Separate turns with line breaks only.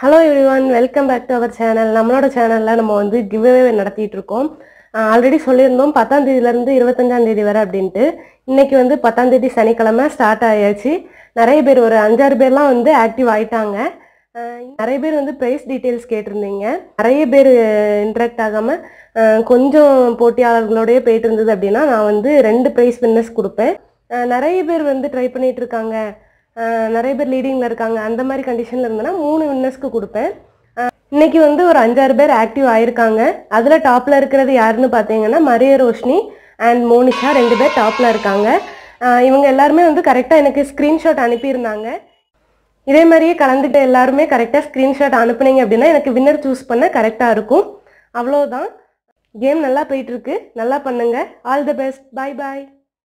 hello everyone welcome back to our channel நம்மளோட சேனலில் நம்ம வந்து கிவ்வே நடத்திட்டு இருக்கோம் ஆல்ரெடி சொல்லியிருந்தோம் பத்தாம் தேதியிலேருந்து இருபத்தஞ்சாம் தேதி வரை அப்படின்ட்டு இன்னைக்கு வந்து பத்தாம் தேதி சனிக்கிழமை ஸ்டார்ட் ஆயாச்சு நிறைய பேர் ஒரு அஞ்சாறு பேர்லாம் வந்து ஆக்டிவ் ஆயிட்டாங்க நிறைய பேர் வந்து ப்ரைஸ் டீட்டெயில்ஸ் கேட்டிருந்தீங்க நிறைய பேர் இன்ட்ராக்ட் ஆகாமல் கொஞ்சம் போட்டியாளர்களோடய போயிட்டு இருந்தது அப்படின்னா நான் வந்து ரெண்டு ப்ரைஸ் வின்னர்ஸ் கொடுப்பேன் நிறைய பேர் வந்து ட்ரை பண்ணிகிட்டு இருக்காங்க நிறைய பேர் லீடிங்கில் இருக்காங்க அந்த மாதிரி கண்டிஷனில் இருந்தேன்னா மூணு வின்னர்ஸ்க்கு கொடுப்பேன் இன்னைக்கு வந்து ஒரு அஞ்சாறு பேர் ஆக்டிவ் ஆயிருக்காங்க அதில் டாப்பில் இருக்கிறது யாருன்னு பார்த்தீங்கன்னா மரிய ரோஷினி அண்ட் மோனிஷா ரெண்டு பேர் டாப்பில் இருக்காங்க இவங்க எல்லாருமே வந்து கரெக்டாக எனக்கு ஸ்க்ரீன்ஷாட் அனுப்பியிருந்தாங்க இதே மாதிரியே கலந்துகிட்ட எல்லாருமே கரெக்டாக ஸ்க்ரீன்ஷாட் அனுப்புனீங்க அப்படின்னா எனக்கு வின்னர் சூஸ் பண்ண கரெக்டாக இருக்கும் அவ்வளோதான் கேம் நல்லா போயிட்டுருக்கு நல்லா பண்ணுங்கள் all the best bye bye